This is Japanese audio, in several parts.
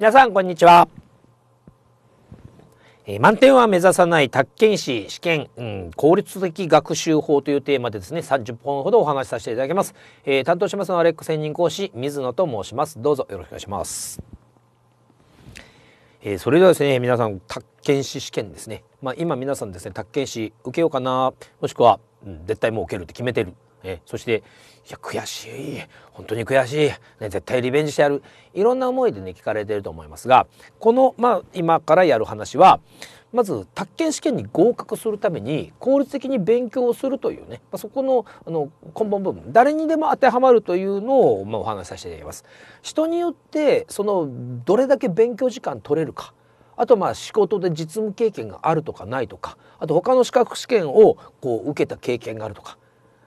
皆さんこんにちは、えー、満点は目指さない宅建士試験、うん、効率的学習法というテーマでですね30本ほどお話しさせていただきます、えー、担当しますのはレック専任講師水野と申しますどうぞよろしくお願いしますえー、それではですね皆さん宅建士試験ですねまあ今皆さんですね宅建士受けようかなもしくは、うん、絶対もう受けるって決めてるね、そしていや悔しい本当に悔しい、ね、絶対リベンジしてやるいろんな思いでね聞かれてると思いますがこの、まあ、今からやる話はまず宅建試験に合格するために効率的に勉強をするというね、まあ、そこのあの根本部分誰にでも当てはまるというのを、まあ、お話しさせていただきます。人によってそのどれだけ勉強時間取れるかあとまあ仕事で実務経験があるとかないとかあと他の資格試験をこう受けた経験があるとか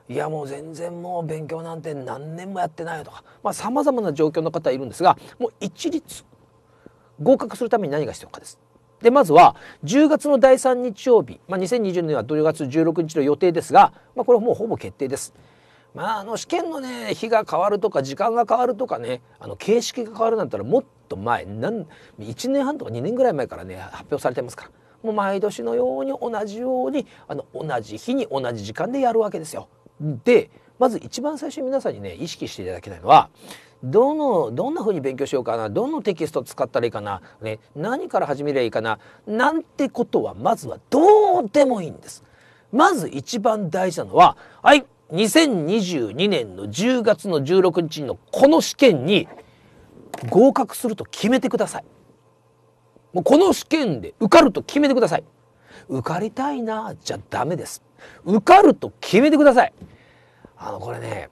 いやもう全然もう勉強なんて何年もやってないよとかさまざ、あ、まな状況の方いるんですがもう一律合格するために何が必要かです。でまずは10月の第3日曜日、まあ、2020年は10月16日の予定ですが、まあ、これはもうほぼ決定です。まあ、あの試験のね日が変わるとか時間が変わるとかねあの形式が変わるなんてもっと前なん1年半とか2年ぐらい前からね発表されてますからもう毎年のように同じようにあの同じ日に同じ時間でやるわけですよ。でまず一番最初に皆さんにね意識していただきたいのはどのどんな風に勉強しようかなどのテキスト使ったらいいかな、ね、何から始めりゃいいかななんてことはまずはどうでもいいんです。まず一番大事なのははい2022年の10月の16日のこの試験に合格すると決めてください。もうこの試験で受かると決めてください。受かりたいなじゃダメです受かると決めてくださいあのこれね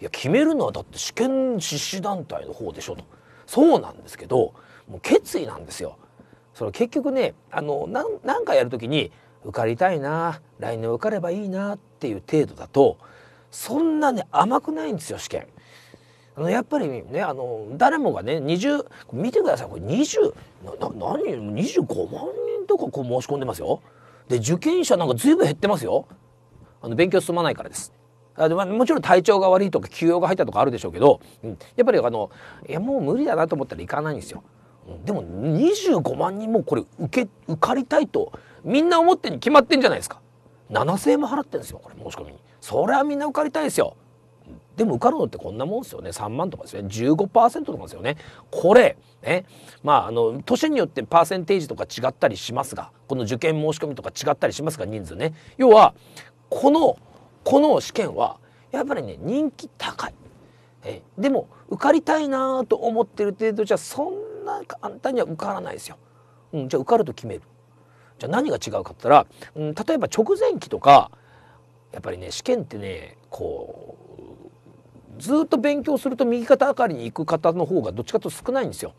いや決めるのはだって試験実施団体の方でしょとそうなんですけどもう決意なんですよそれ結局ねあのなんかやるときに受かりたいな来年受かればいいなっていう程度だとそんなね甘くないんですよ試験。あのやっぱりねあの誰もがね20見てくださいこれ20なな何25万人とかこう申し込んでますよ。で、受験者なんかずいぶん減ってますよ。あの、勉強進まないからです。あでももちろん体調が悪いとか休養が入ったとかあるでしょうけど、うん、やっぱりあのいやもう無理だなと思ったら行かないんですよ。でも25万人もこれ受け受かりたいとみんな思ってに決まってんじゃないですか。7,000円も払ってんですよこれ申し込みに。それはみんな受かりたいですよ。でも受かるのってこんなもんですよね3万とかですね15%とかですよねこれねまああの都によってパーセンテージとか違ったりしますがこの受験申し込みとか違ったりしますが人数ね要はこのこの試験はやっぱりね人気高いえでも受かりたいなと思ってる程度じゃそんな簡単には受からないですよ、うん、じゃあ受かると決めるじゃあ何が違うかって言ったら、うん、例えば直前期とかやっぱりね試験ってねこうずっと勉強すると右肩上がりに行く方の方がどっちかと少ないんですよ。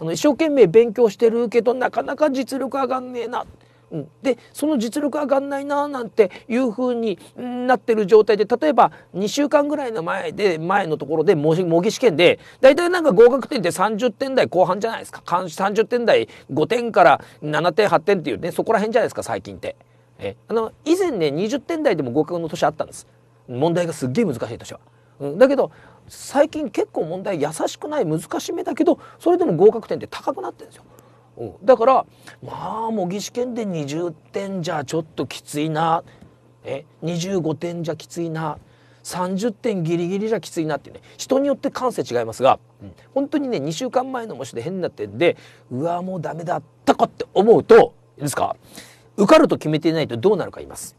あの一生懸命勉強してるけどなかなか実力上がんねえな。うん、でその実力上がんないななんていうふうになってる状態で例えば2週間ぐらいの前で前のところで模擬試験で大体なんか合格点って30点台後半じゃないですか30点台5点から7点8点っていうねそこら辺じゃないですか最近って。えあの以前ね20点台でも合格の年あったんです問題がすっげえ難しい年は。うん、だけど最近結構問題優しくない難しめだけどそれでも合格点って高くなってるんですよ。うん、だからまあ模擬試験で20点じゃちょっときついなえ25点じゃきついな30点ギリギリじゃきついなってね人によって感性違いますが、うん、本当にね2週間前の模試で変な点でうわもうダメだったかって思うといいですか受かると決めていないとどうなるか言います。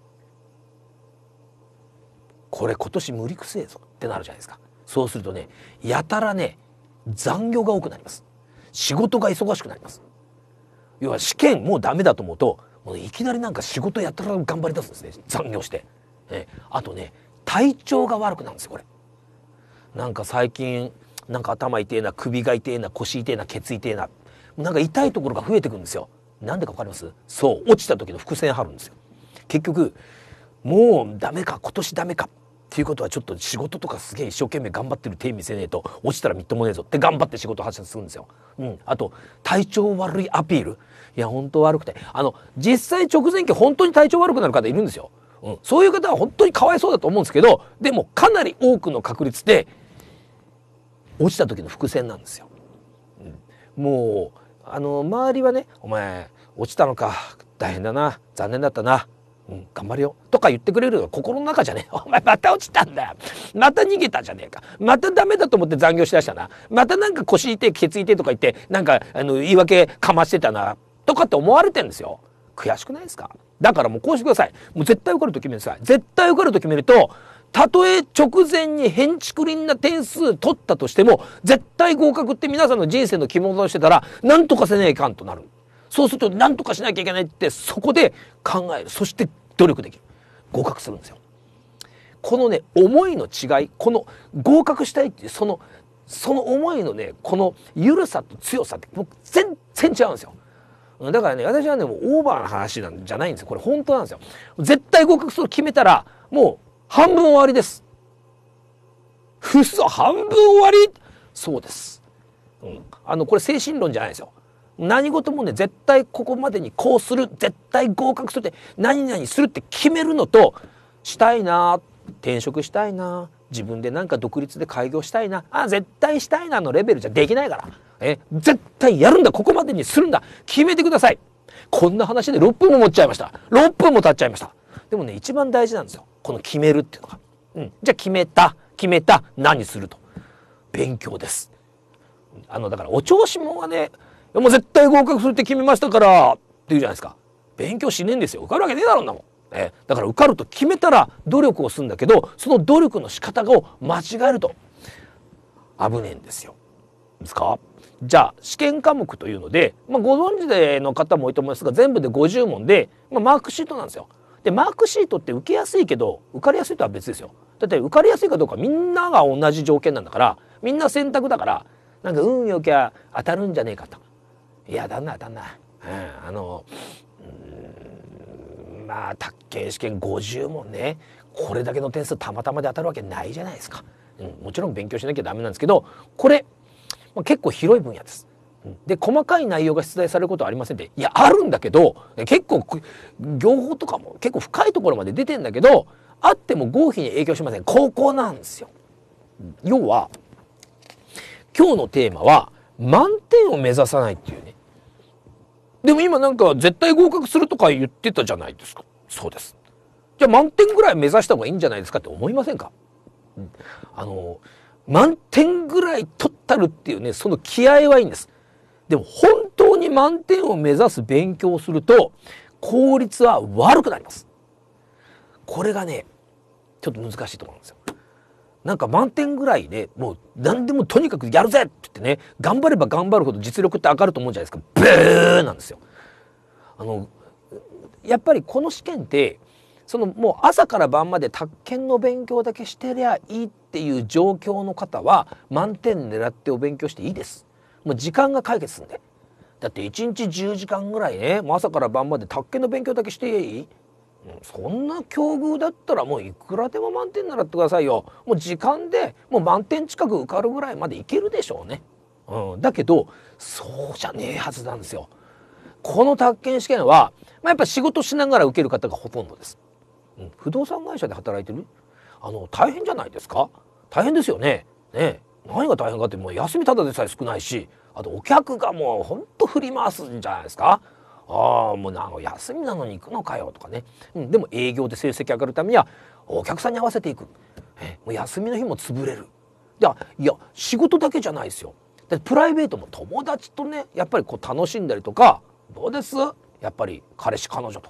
これ今年無理くせえぞ。ってなるじゃないですかそうするとねやたらね残業が多くなります仕事が忙しくなります要は試験もうダメだと思うともういきなりなんか仕事やたら頑張り出すんですね残業して、ね、あとね体調が悪くなるんですよこれなんか最近なんか頭痛えな首が痛えな腰痛えなケツ痛えななんか痛いところが増えてくんですよなんでか分かりますそう落ちた時の伏線張るんですよ結局もうダメか今年ダメかっていうことはちょっと仕事とかすげえ一生懸命頑張ってる手見せねえと落ちたらみっともねえぞって頑張って仕事発信するんですよ。うん、あと体調悪いアピールいや本当悪くてあの実際直前期本当に体調悪くなる方いるんですよ。うん、そういう方は本当にかわいそうだと思うんですけどでもかなり多くの確率で落ちた時の伏線なんですよ。うん、もうあの周りはね「お前落ちたのか大変だな残念だったなうん、頑張るよとか言ってくれるが心の中じゃねえ お前また落ちたんだよまた逃げたじゃねえかまたダメだと思って残業しだしたなまたなんか腰痛いケツ痛いとか言ってなんかあの言い訳かましてたなとかって思われてんですよ悔しくないですかだからもうこうしてくださいもう絶対受かると決めるさ絶対受かると決めるとたとえ直前にへんちくりんな点数取ったとしても絶対合格って皆さんの人生の着物をしてたらなんとかせねえかんとなるそうすると何とかしなきゃいけないってそこで考えるそして努力できる合格するんですよこのね思いの違いこの合格したいっていうそのその思いのねこの緩さと強さって僕全然違うんですよだからね私はねもうオーバーな話なんじゃないんですよこれ本当なんですよ絶対合格する決めたらもう半分終わりです嘘半分終わりそうです、うん、あのこれ精神論じゃないですよ何事もね絶対ここまでにこうする絶対合格するって何々するって決めるのとしたいな転職したいな自分でなんか独立で開業したいなあ絶対したいなのレベルじゃできないからえ絶対やるんだここまでにするんだ決めてくださいこんな話で6分も持っちゃいました6分も経っちゃいましたでもね一番大事なんですよこの決めるっていうのが、うん、じゃあ決めた決めた何すると勉強ですあのだからお調子もはねも絶対合格するって決めましたからって言うじゃないですか勉強しねえんですよ受かるわけねえだろうなもんえだから受かると決めたら努力をするんだけどその努力の仕方を間違えると危ねえんですよ。ですかじゃあ試験科目というので、まあ、ご存知での方も多いと思いますが全部で50問で、まあ、マークシートなんですよ。でマークシートって受けやすいけど受かりやすいとは別ですよ。だって受かりやすいかどうかみんなが同じ条件なんだからみんな選択だからなんか運よきゃ当たるんじゃねえかといや旦那旦那、うん、あのまあ卓球試験50問ねこれだけの点数たまたまで当たるわけないじゃないですか、うん、もちろん勉強しなきゃダメなんですけどこれ、まあ、結構広い分野です。で細かい内容が出題されることはありませんっていやあるんだけど結構業法とかも結構深いところまで出てんだけどあっても合否に影響しません高校なんですよ。要は今日のテーマは満点を目指さないっていうねでも今なんか絶対合格するとか言ってたじゃないですか。そうです。じゃあ満点ぐらい目指した方がいいんじゃないですかって思いませんか、うん、あの、満点ぐらい取ったるっていうね、その気合はいいんです。でも本当に満点を目指す勉強をすると、効率は悪くなります。これがね、ちょっと難しいと思うんですよ。なんか満点ぐらいねもう何でもとにかくやるぜって言ってね頑張れば頑張るほど実力って上がると思うじゃないですかブーなんですよ。あのやっぱりこの試験ってそのもう朝から晩まで宅建の勉強だけしてりゃいいっていう状況の方は満点狙ってお勉強していいです。もう時間が解決すんで。だって1日10時間ぐらいねもう朝から晩まで宅建の勉強だけしていいそんな境遇だったらもういくらでも満点ならってくださいよもう時間でもう満点近く受かるぐらいまでいけるでしょうね、うん、だけどそうじゃねえはずなんですよこの宅建試験は、まあ、やっぱ仕事しながら受ける方がほとんどです、うん、不動産会社で働いてるあの大変じゃないですか大変ですよねね何が大変かってもう休みただでさえ少ないしあとお客がもうほんと振り回すんじゃないですかああもうな休みなのに行くのかよとかね、うん、でも営業で成績上がるためにはお客さんに合わせていくえもう休みの日も潰れるいやいや仕事だけじゃないですよでプライベートも友達とねやっぱりこう楽しんだりとかどうですやっぱり彼氏彼女と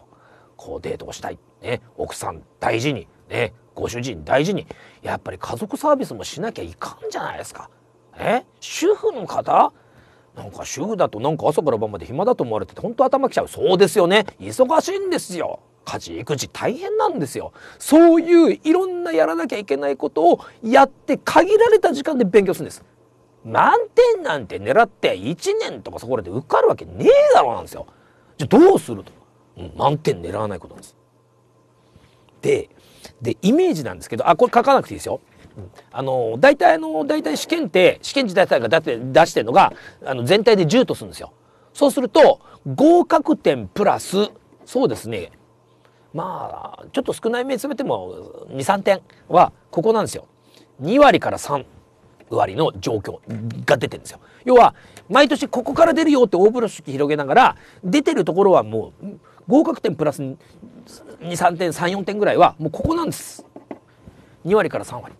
こうデートをしたい、ね、奥さん大事に、ね、ご主人大事にやっぱり家族サービスもしなきゃいかんじゃないですか。え主婦の方なんか主婦だとなんか朝から晩まで暇だと思われてて本当頭きちゃうそうですよね忙しいんですよ家事育児大変なんですよそういういろんなやらなきゃいけないことをやって限られた時間で勉強するんです満点なんて狙って1年とかそこらで受かるわけねえだろなんですよじゃどうすると、うん、満点狙わないことなんですででイメージなんですけどあこれ書かなくていいですよあの大体あの大体試験って試験自体が出してるのがあの全体で10とするんですよ。そうすると合格点プラスそうですねまあちょっと少ない目詰めても23点はここなんですよ。2割から3割の状況が出てるんですよ。要は毎年ここから出るよって大風呂敷広げながら出てるところはもう合格点プラス23点34点ぐらいはもうここなんです。2割から3割。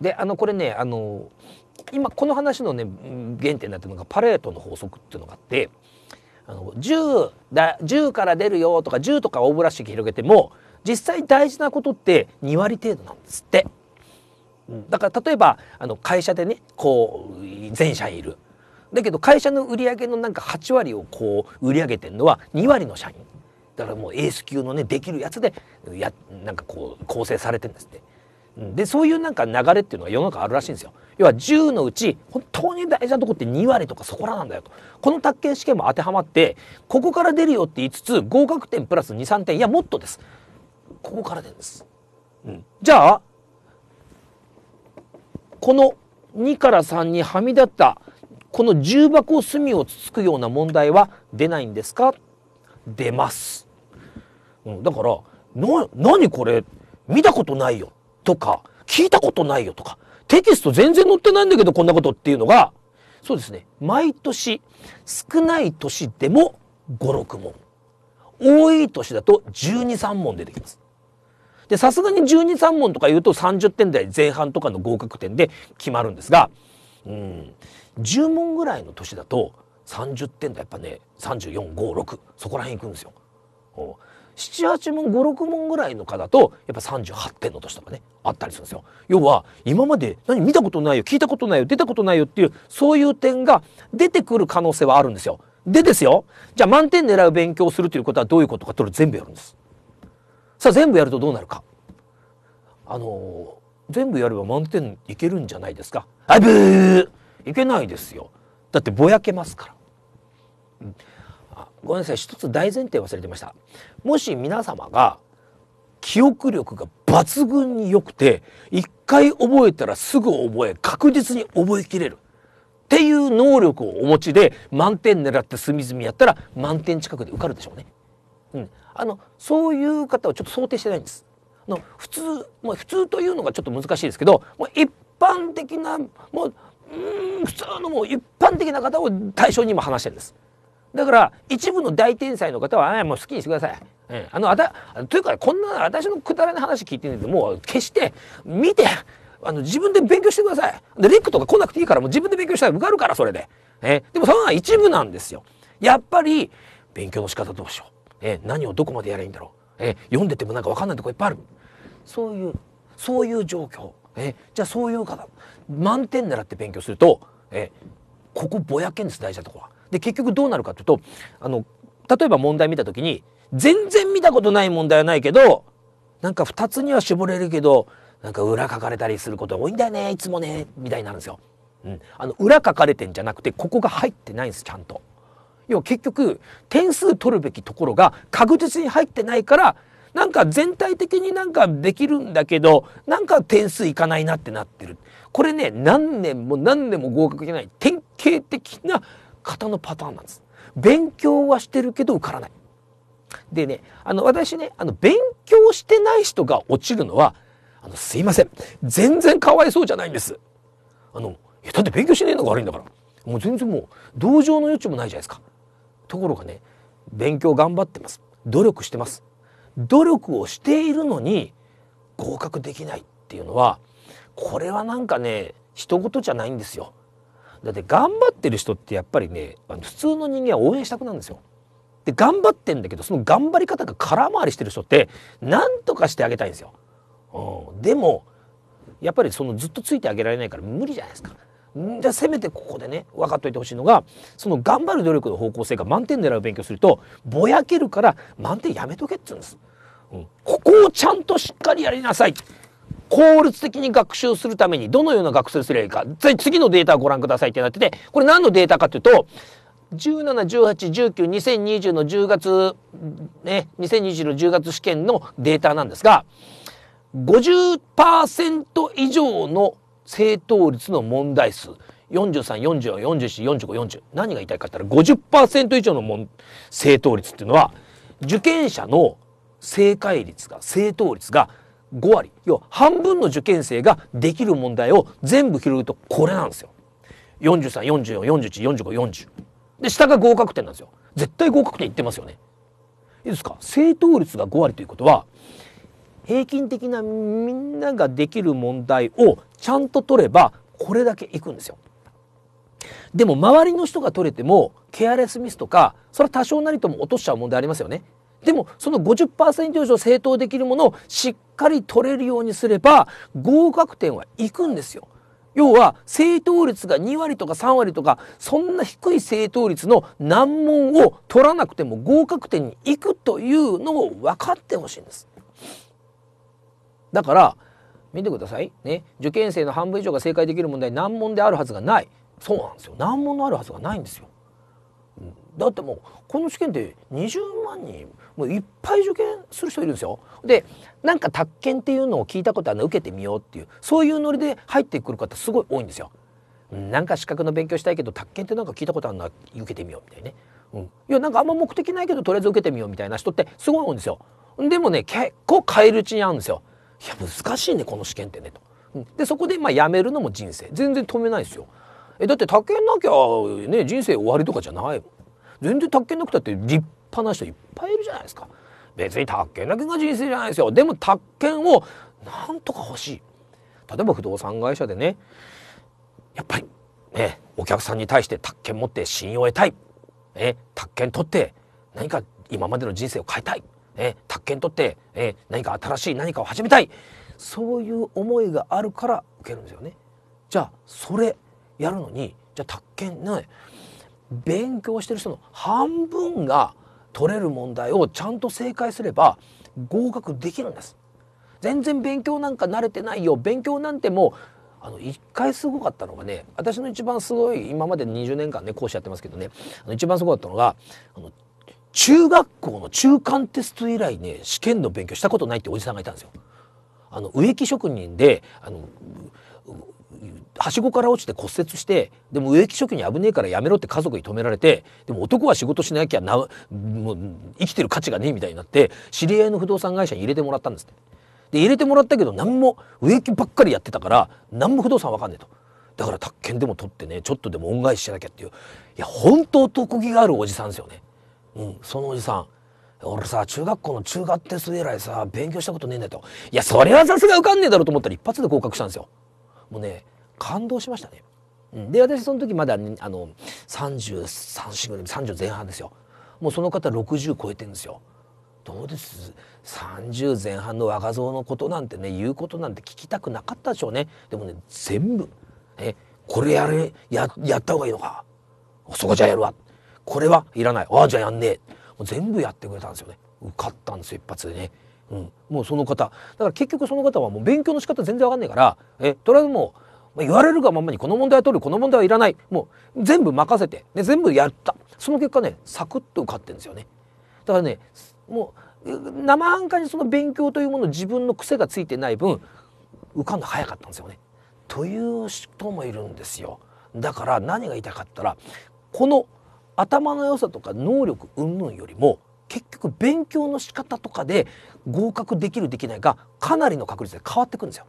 であのこれねあの今この話のね原点になってるのがパレートの法則っていうのがあってあの 10, だ10から出るよとか10とか大ブラシ広げても実際大事なことって2割程度なんですって。だから例えばあの会社でねこう全社員いる。だけど会社の売り上げのなんか8割をこう売り上げてるのは2割の社員だからもうエース級のねできるやつでやなんかこう構成されてるんですって。でそういうなんか流れっていうのが世の中あるらしいんですよ。要は10のうち本当に大事なとこって2割とかそこらなんだよとこの宅建試験も当てはまってここから出るよって言いつつ合格点プラス23点いやもっとですここから出るんです、うん、じゃあこの2から3にはみ出ったこの重箱隅をつつくような問題は出ないんですか出ます、うん、だからな何これ見たことないよとか、聞いたことないよとか、テキスト全然載ってないんだけどこんなことっていうのが、そうですね、毎年、少ない年でも5、6問。多い年だと12、3問出てきます。で、さすがに12、3問とか言うと30点台前半とかの合格点で決まるんですが、うん、10問ぐらいの年だと30点台やっぱね、34、5、6、そこら辺いくんですよ。78問56問ぐらいの課だとやっぱ38点の年とかねあったりするんですよ。要は今まで何見たことないよ聞いたことないよ出たことないよっていうそういう点が出てくる可能性はあるんですよ。でですよじゃあ満点狙う勉強をするということはどういうことかとる全部やるんです。さあ全部やるとどうなるか。あのー、全部やれば満点いけるんじゃないですか。あぶーいけないですよ。だってぼやけますから。うんごめんなさい一つ大前提忘れてましたもし皆様が記憶力が抜群に良くて一回覚えたらすぐ覚え確実に覚えきれるっていう能力をお持ちで満点狙って隅々やったら満点近くで受かるでしょうね。うん、あのそういう方はちょっと想定してないんです。の普通、まあ、普通というのがちょっと難しいですけど、まあ、一般的なもううん普通のもう一般的な方を対象に今話してるんです。だから一部の大天才の方は、もう好きにしてください。えあのあたというかこんな私のくだらない話聞いてるんでもう決して見てあの自分で勉強してください。でレックとか来なくていいからもう自分で勉強したら受かるからそれで。えでもそのは一部なんですよ。やっぱり勉強の仕方どうしよう。え何をどこまでやればいいんだろう。え読んでてもなんか分かんないとこいっぱいある。そういうそういう状況。えじゃあそういう方満点狙って勉強すると、えここぼやけんです大事なとこは。で結局どうなるかというとあの例えば問題見た時に全然見たことない問題はないけどなんか2つには絞れるけどなんか裏書かれたりすること多いんだよねいつもねみたいになるんですよ。うん、あの裏書かれてんじゃなくてここが入ってないんですちゃんと。要は結局点数取るべきところが確実に入ってないからなんか全体的になんかできるんだけどなんか点数いかないなってなってる。これね何年も何年も合格じゃない典型的な方のパターンなんです。勉強はしてるけど受からない。でね、あの私ね、あの勉強してない人が落ちるのは、あのすいません。全然かわいそうじゃないんです。あの、いやだって勉強しねえのが悪いんだから。もう全然もう同情の余地もないじゃないですか。ところがね、勉強頑張ってます。努力してます。努力をしているのに合格できないっていうのは、これはなんかね、人事じゃないんですよ。だって頑張ってる人ってやっぱりねあの普通の人間は応援したくなるんですよ。で頑張ってんだけどその頑張り方が空回りしてる人って何とかしてあげたいんですよ。うん、でもやっぱりそのずっとついてあげられないから無理じゃないですか。じゃあせめてここでね分かっといてほしいのがその頑張る努力の方向性が満点狙う勉強するとぼやけるから満点やめとけっつうんです。うん、ここをちゃんとしっかりやりなさい効率的に学習するためにどのような学習すればいいか次のデータをご覧くださいってなっててこれ何のデータかというと1718192020の10月ね2020の10月試験のデータなんですが50%以上の正答率の問題数4344444540何が言いたいかって言ったら50%以上の問正答率っていうのは受験者の正解率が正答率が5割要は半分の受験生ができる問題を全部拾うとこれなんですよ。4344414540で下が合格点なんですよ。絶対合格点いってますよね。いいですか正答率が5割ということは平均的なみんなができる問題をちゃんと取ればこれだけいくんですよ。でも周りの人が取れてもケアレスミスとかそれは多少なりとも落としちゃう問題ありますよね。でもその50%以上正当できるものをしっかり取れるようにすれば合格点はいくんですよ。要は正答率が2割とか3割とかそんな低い正答率の難問を取らなくても合格点に行くというのを分かってほしいんです。だから見てくださいね受験生の半分以上が正解できる問題難問であるはずがないそうなんですよ難問のあるはずがないんですよ。だってもうこの試験って20万人もういっぱい受験する人いるんですよ。でなんか宅建っていうのを聞いたことあるの受けてみようっていうそういうノリで入ってくる方すごい多いんですよ。うん、なんか資格の勉強したいけど宅建ってなんか聞いたことあるな受けてみようみたいなね、うん、いやなんかあんま目的ないけどとりあえず受けてみようみたいな人ってすごい多いんですよでもね結構変えるうちに合うんですよいや難しいねこの試験ってねと、うん、でそこでまあ辞めるのも人生全然止めないですよえだって宅建なきゃね人生終わりとかじゃない全然宅建なくたって立派な人いっぱいいるじゃないですか別に宅建だけが人生じゃないですよでも宅建をなんとか欲しい例えば不動産会社でねやっぱりねお客さんに対して宅建持って信用を得たい、ね、宅建取って何か今までの人生を変えたい、ね、宅建取って、ね、何か新しい何かを始めたいそういう思いがあるから受けるんですよね。じゃあそれやるのにじゃあ宅建ね勉強してる人の半分が取れる問題をちゃんと正解すれば合格できるんです全然勉強なんか慣れてないよ勉強なんてもうあの1回すごかったのがね私の一番すごい今まで20年間ね講師やってますけどねあの一番すごかったのがあの中学校の中間テスト以来ね試験の勉強したことないっておじさんがいたんですよ。あの植木職人であのはしごから落ちて骨折してでも植木職に危ねえからやめろって家族に止められてでも男は仕事しなきゃなもう生きてる価値がねえみたいになって知り合いの不動産会社に入れてもらったんですってで入れてもらったけど何も植木ばっかりやってたから何も不動産わかんねえとだから宅建でも取ってねちょっとでも恩返ししなきゃっていういや本当男気があるおじさんですよねうんそのおじさん俺さ中学校の中学テスト以来さ勉強したことねえんだといやそれはさすが受かんねえだろと思ったら一発で合格したんですよもうね感動しましたね。で私その時まだ、ね、あの33ぐらい30前半ですよ。もうその方60超えてるんですよ。どうです30前半の若造のことなんてね言うことなんて聞きたくなかったでしょうね。でもね全部、えこれやれややった方がいいのかそこじゃやるわこれはいらないああじゃあやんねえ全部やってくれたんですよね受かったんですよ一発でね。うん、もうその方だから結局その方はもう勉強の仕方全然わかんないからえとりあえずもう言われるがままにこの問題は取るこの問題はいらないもう全部任せて、で全部やったその結果ねサクッと受かってるんですよねだからねもう生半可にその勉強というもの自分の癖がついてない分受かんの早かったんですよね。という人もいるんですよ。だから何が言いたかったらこの頭の良さとか能力云々よりも局勉強の仕方とかで合格できるできないがかなりの確率で変わってくるんですよ。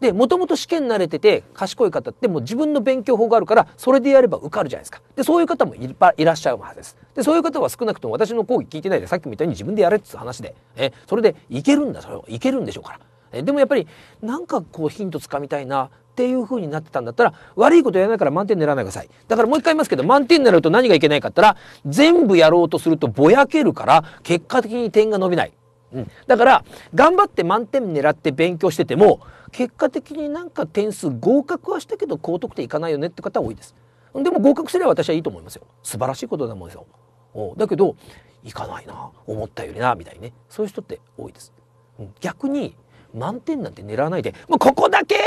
でもともと試験慣れてて賢い方ってもう自分の勉強法があるからそれでやれば受かるじゃないですかでそういう方もいっぱいいらっしゃるはずですでそういう方は少なくとも私の講義聞いてないでさっきみたいに自分でやれって話でえそれでいけるんだそれはいけるんでしょうからえでもやっぱりなんかこうヒントつかみたいなっていう風になってたんだったら悪いことやらないから満点狙わないでくださいだからもう一回言いますけど満点狙うと何がいけないかったら全部やろうとするとぼやけるから結果的に点が伸びない、うん、だから頑張って満点狙って勉強してても結果的になんか点数合格はしたけど高得点いかないよねって方は多いですでも合格すれば私はいいと思いますよ素晴らしいことだもんですよだけどいかないな思ったよりなみたいにねそういう人って多いですうん、逆に満点なんて狙わないでもうここだけっ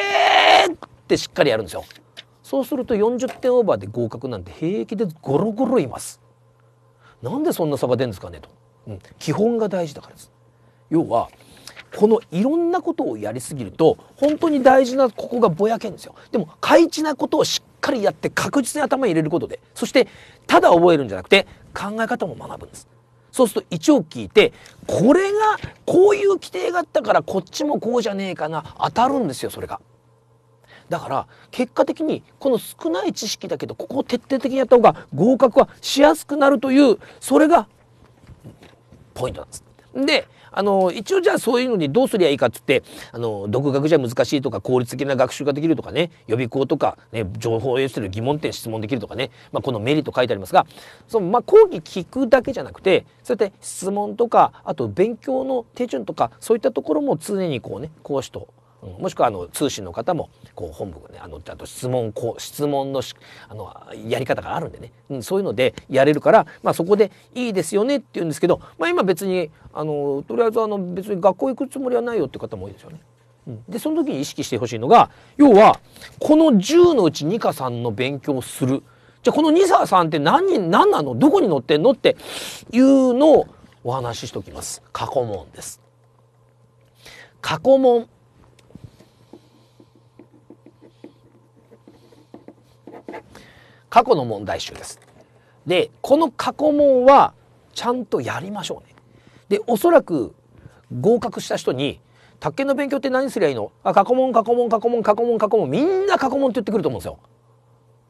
てしっかりやるんですよそうすると40点オーバーで合格なんて平気でゴロゴロいますなんでそんな差が出るんですかねと、うん、基本が大事だからです要はこのいろんなことをやりすぎると本当に大事なここがぼやけんですよでも開智なことをしっかりやって確実に頭に入れることでそしてただ覚えるんじゃなくて考え方も学ぶんですそうすると一応聞いてこれがこういう規定があったからこっちもこうじゃねえかな当たるんですよそれが。だから結果的にこの少ない知識だけどここを徹底的にやった方が合格はしやすくなるというそれがポイントなんです。であの一応じゃあそういうのにどうすりゃいいかっつってあの独学じゃ難しいとか効率的な学習ができるとかね予備校とか、ね、情報を要する疑問点質問できるとかね、まあ、このメリット書いてありますがその、まあ、講義聞くだけじゃなくてそうやって質問とかあと勉強の手順とかそういったところも常にこうね講師ともしくはあの通信の方もこう本部がねあのあと質問こう質問のあのやり方があるんでね、うん、そういうのでやれるから、まあ、そこでいいですよねって言うんですけど、まあ、今別にあのとりあえずあの別に学校行くつもりはないよって方も多いですよね。うでその時に意識してほしいのが要はこの10のうち2か3の勉強をするじゃあこの2か3って何何なのどこに載ってんのっていうのをお話ししておきます過去問です。過去問過去の問題集です。でこの過去問はちゃんとやりましょうね。でおそらく合格した人に「宅建の勉強って何すりゃいいのあ」過去問過去問過去問過去問過去問みんな過去問って言ってくると思うんですよ。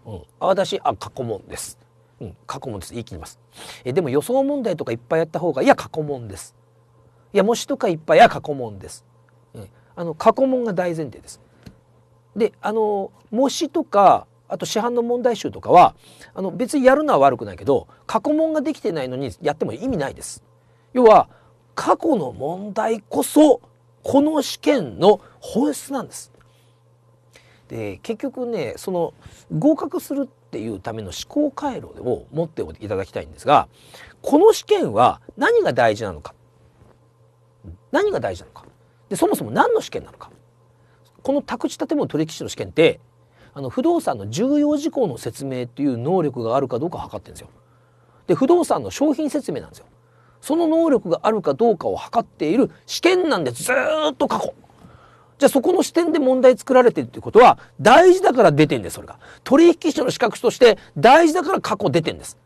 うん、あ私あ過去問です。うん、過去問です言い切ります。えでも予想問題とかいっぱいやった方がいや過去問です。いや模試とかいっぱいや過去問です。うん、あの過去問が大前提です。であの模試とかあと市販の問題集とかはあの別にやるのは悪くないけど過去問ができてないのにやっても意味ないです。要は過去の問題こそこの試験の本質なんです。で結局ねその合格するっていうための思考回路を持っていただきたいんですがこの試験は何が大事なのか何が大事なのかでそもそも何の試験なのかこの宅地建物取引士の試験ってあの不動産の重要事項の説明という能力があるかどうか測ってるんですよ。で不動産の商品説明なんですよ。その能力があるかどうかを測っている試験なんでずっと過去。じゃあそこの視点で問題作られてるっていうことは大事だから出てんですそれが。取引所の資格として大事だから過去出てんです。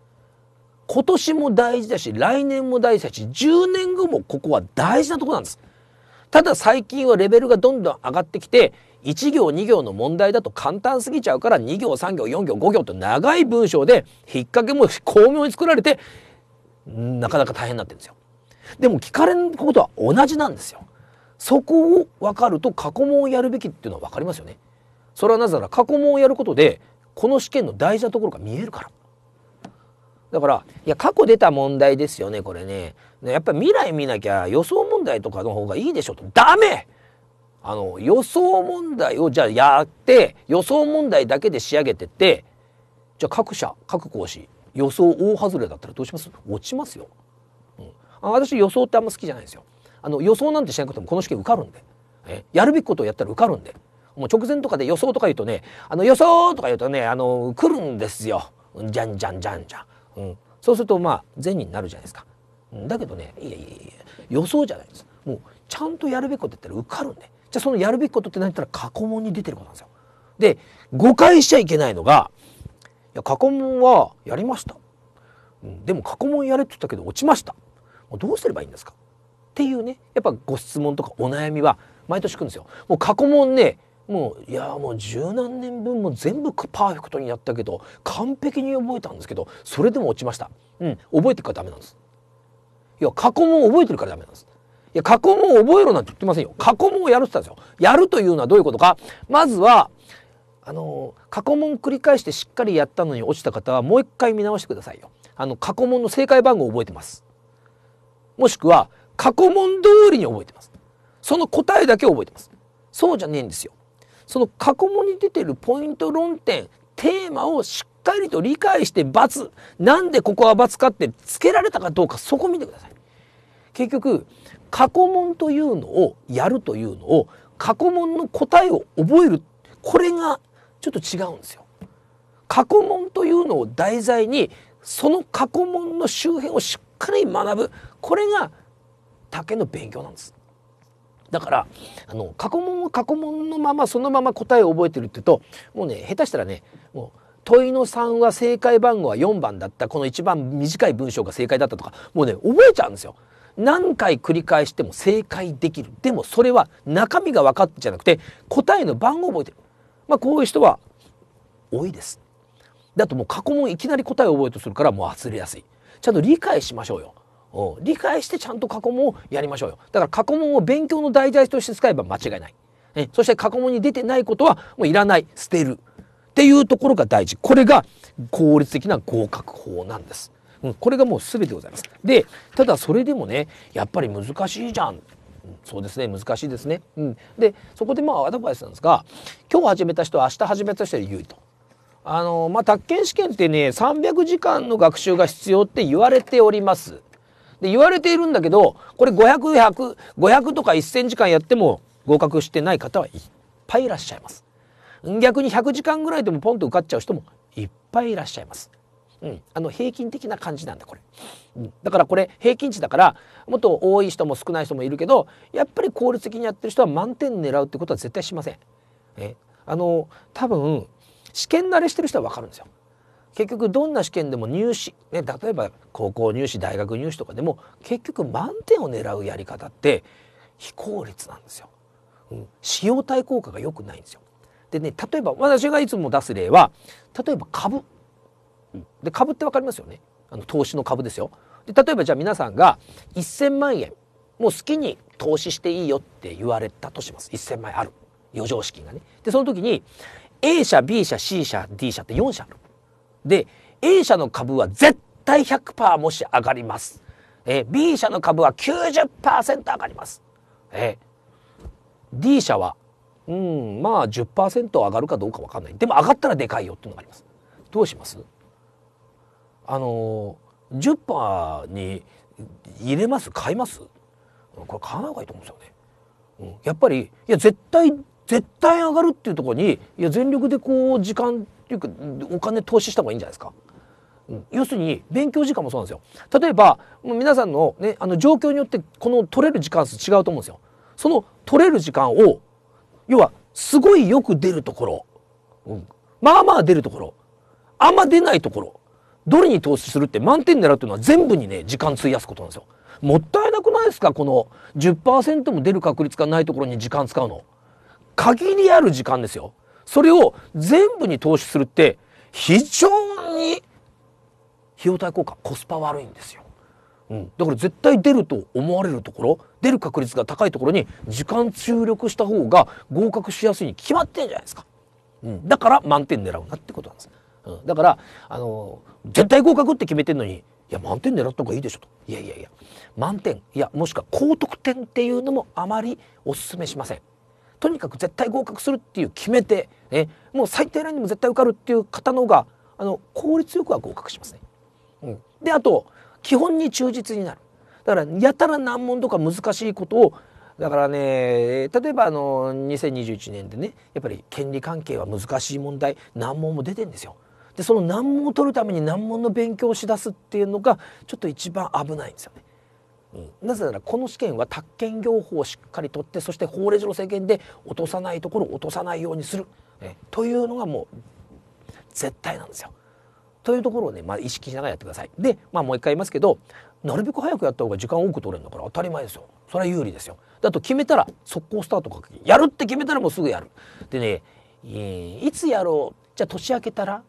今年も大事だし来年も大事だし10年後もここは大事なとこなんです。ただ最近はレベルがどんどん上がってきて1行2行の問題だと簡単すぎちゃうから2行3行4行5行と長い文章で引っ掛けも巧妙に作られてなかなか大変になってるんですよ。でも聞かれることは同じなんですよ。そこを分かると過去問をやるべきっていうのは分かりますよね。それはなぜなら過去問をやることでこの試験の大事なところが見えるから。だからいや過去出た問題ですよねこれねやっぱり未来見なきゃ予想問題とかの方がいいでしょとダメあの予想問題をじゃあやって予想問題だけで仕上げてってじゃあ各社各講師予想大外れだったらどうします落ちますよ、うん、あ私予想ってあんま好きじゃないですよあの予想なんてしなくてもこの試験受かるんでえやるべきことをやったら受かるんでもう直前とかで予想とか言うとねあの予想とか言うとねあの来るんですようん、じゃんじゃんじゃんじゃん、うん、そうするとまあ善になるじゃないですかだけどねいやいやいや予想じゃないですもうちゃんとやるべきことやったら受かるんでじゃあそのやるべきことって何っ言ったら過去問に出てることなんですよ。で誤解しちゃいけないのが「いや過去問はやりました」うん、でも過去問やれって言ったけど落ちました」もうどうすればいいんですかっていうねやっぱご質問とかお悩みは毎年来るんですよ。もう過去問ねもういやもう十何年分も全部パーフェクトにやったけど完璧に覚えたんですけどそれでも落ちました。うん覚えてるからダメなんです。いや過去問覚えてるからダメなんです。や、過去問を覚えろなんて言ってませんよ。過去問をやるって言ったんですよ。やるというのはどういうことか。まずは、あの過去問繰り返してしっかりやったのに落ちた方はもう一回見直してくださいよ。あの過去問の正解番号を覚えてます。もしくは過去問通りに覚えてます。その答えだけ覚えてます。そうじゃねえんですよ。その過去問に出てるポイント論点、テーマをしっかりと理解して×。なんでここは×かってつけられたかどうかそこ見てください。結局過去問というのをやるというのを過去問の答えを覚えるこれがちょっと違うんですよ。過去問というのを題材にその過去問の周辺をしっかり学ぶこれが竹の勉強なんです。だからあの過去問は過去問のままそのまま答えを覚えてるって言うともうね下手したらねもう問いの3は正解番号は4番だったこの一番短い文章が正解だったとかもうね覚えちゃうんですよ。何回繰り返しても正解できるでもそれは中身が分かってじゃなくて答えの番号を覚えてる、まあ、こういう人は多いですだともう過去問いきなり答えを覚えとするからもう忘れやすいちゃんと理解しましょうよ理解してちゃんと過去問をやりましょうよだから過去問を勉強の題材として使えば間違いない、ね、そして過去問に出てないことはもういらない捨てるっていうところが大事これが効率的な合格法なんですうん、これがもう全てでございます。でただそれでもねやっぱり難しいじゃんそうですね難しいですね。うん、でそこでまあアドバイスなんですが今日始めた人は明日始めた人はり有と。あのまあ、宅建試験ってね300時間の学習が必要って言われております。で言われているんだけどこれ500100 500とか1,000時間やっても合格してない方はいっぱいいらっしゃいます。逆に100時間ぐらいでもポンと受かっちゃう人もいっぱいいらっしゃいます。うん、あの平均的な感じなんだこれ、うん、だからこれ平均値だからもっと多い人も少ない人もいるけどやっぱり効率的にやってる人は満点狙うってことは絶対しません。えあの多分試験慣れしてる人は分かるんですよ。結局どんな試験でも入試、ね、例えば高校入試大学入試とかでも結局満点を狙うやり方って非効率なんですよ。うん、使用対効果が良くないんですよ。でね例えば私がいつも出す例は例えば株で株って分かりますよねあの投資の株ですよ。で例えばじゃあ皆さんが1,000万円もう好きに投資していいよって言われたとします1,000万円ある余剰資金がね。でその時に A 社 B 社 C 社 D 社って4社ある。で A 社の株は絶対100%もし上がります。えー、B 社の株は90%上がります。えー、D 社はうんまあ10%上がるかどうか分かんないでも上がったらでかいよっていうのがあります。どうしますあの10パーに入れます買いますこれ買わない方がいいと思うんですよね。やっぱりいや絶対絶対上がるっていうところにいや全力でこう時間っていうかお金投資した方がいいんじゃないですか。要するに勉強時間もそうなんですよ。例えば皆さんの,、ね、あの状況によってこの取れる時間数違うと思うんですよ。その取れる時間を要はすごいよく出るところ、うん、まあまあ出るところあんま出ないところどれに投資するって満点狙うっていうのは全部にね時間費やすことなんですよ。もったいなくないですかこの10%も出る確率がないところに時間使うの。限りある時間ですよ。それを全部に投資するって非常に費用対効果コスパ悪いんですよ。うん、だから絶対出ると思われるところ出る確率が高いところに時間注力した方が合格しやすいに決まってんじゃないですか、うん、だから満点狙うなってことなんですね。うん、だからあの絶対合格って決めてんのにいや満点狙った方がいいでしょといやいやいや満点いやもしくは高得点っていうのもあまりお勧めしませんとにかく絶対合格するっていう決めて、ね、もう最低ラインでも絶対受かるっていう方の方があの効率よくは合格しますね、うん、であと基本に忠実になるだからやたら難問とか難しいことをだからね例えばあの2021年でねやっぱり権利関係は難しい問題難問も出てんですよでその難問を取るために難問の勉強をしだすっていうのがちょっと一番危ないんですよね。うん、なぜならこの試験は宅建業法をしっかりとってそして法令上の制限で落とさないところを落とさないようにする、というのがもう絶対なんですよ。というところをね、まあ、意識しながらやってください。で、まあ、もう一回言いますけどなるべく早くやった方が時間多く取れるんだから当たり前ですよ。それは有利ですよ。だと決めたら速攻スタートかけやるって決めたらもうすぐやる。でねいつやろうじゃあ年明けたら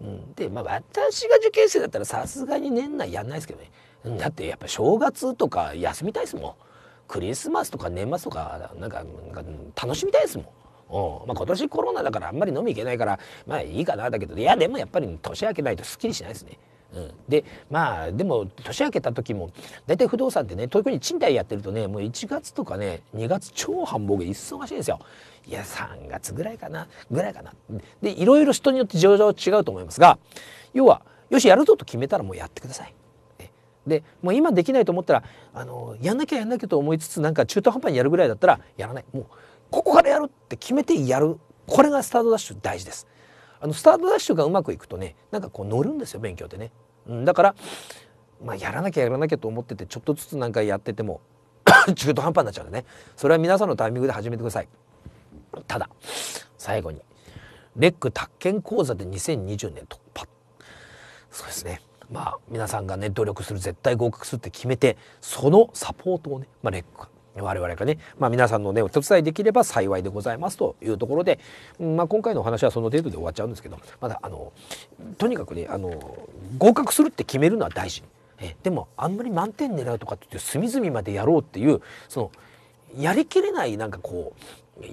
うん、で、まあ、私が受験生だったらさすがに年内やんないですけどね、うん、だってやっぱ正月とか休みたいですもんクリスマスとか年末とかなんか楽しみたいですもん。うんまあ、今年コロナだからあんまり飲み行けないからまあいいかなだけどいやでもやっぱり年明けないとすっきりしないですね。うん、でまあでも年明けた時も大体不動産ってね特に賃貸やってるとねもう1月とかね2月超繁忙で忙しいんですよ。いや3月ぐらいかなぐらいかな。でいろいろ人によって情状違うと思いますが要はよしやるぞと決めたらもうやってください。でもう今できないと思ったらあのやんなきゃやんなきゃと思いつつなんか中途半端にやるぐらいだったらやらないもうここからやるって決めてやるこれがスタートダッシュ大事です。あのスタートダッシュがうまくいくとねなんかこう乗るんですよ勉強ってね、うん、だから、まあ、やらなきゃやらなきゃと思っててちょっとずつ何かやってても 中途半端になっちゃうんでねそれは皆さんのタイミングで始めてくださいただ最後にレック宅建講座で2020年突破そうですねまあ皆さんがね努力する絶対合格するって決めてそのサポートをね、まあ、レック我々がね、まあ、皆さんのねお手伝いできれば幸いでございますというところで、まあ、今回のお話はその程度で終わっちゃうんですけどまだあのとにかくねあの合格するって決めるのは大事えでもあんまり満点狙うとかってって隅々までやろうっていうそのやりきれないなんかこう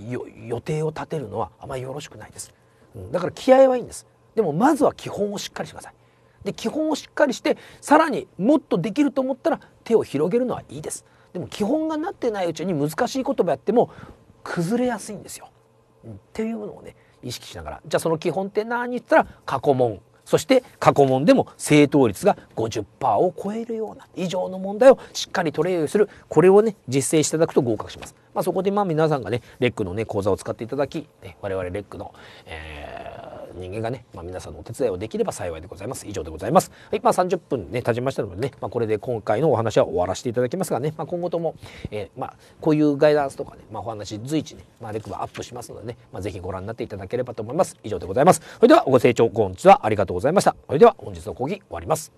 予定を立てるのはあまりよろしくないです、うん、だから気合はいいんですでもまずは基本をしっかりしてくださいで基本をしっかりしてさらにもっとできると思ったら手を広げるのはいいですでも基本がなってないうちに難しい言葉やっても崩れやすいんですよ。っていうのをね意識しながらじゃあその基本って何言ったら過去問そして過去問でも正答率が50%を超えるような以上の問題をしっかりトレーするこれをね実践していただくと合格します。まあ、そこでまあ皆さんがねレックのね講座を使っていただき、ね、我々レックの、えー人間がね、まあ、皆さんのお手伝いをできれば幸いでございます。以上でございます。はい、まあ、30分ね、経ちましたのでね、まあ、これで今回のお話は終わらせていただきますがね、まあ、今後とも、えー、まあ、こういうガイダンスとかね、まあ、お話随時ね、まあ、レクはアップしますのでね、まあ、ぜひご覧になっていただければと思います。以上でございます。それでは、ご清聴、ごんちはありがとうございました。それでは、本日の講義終わります。